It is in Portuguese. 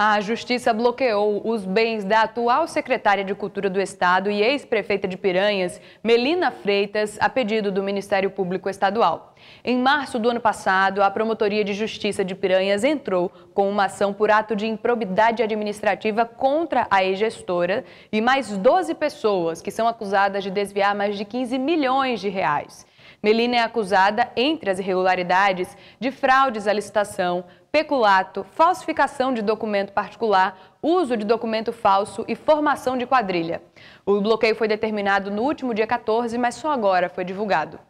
A Justiça bloqueou os bens da atual secretária de Cultura do Estado e ex-prefeita de Piranhas, Melina Freitas, a pedido do Ministério Público Estadual. Em março do ano passado, a Promotoria de Justiça de Piranhas entrou com uma ação por ato de improbidade administrativa contra a ex-gestora e mais 12 pessoas que são acusadas de desviar mais de 15 milhões de reais. Melina é acusada, entre as irregularidades, de fraudes à licitação, peculato, falsificação de documento particular, uso de documento falso e formação de quadrilha. O bloqueio foi determinado no último dia 14, mas só agora foi divulgado.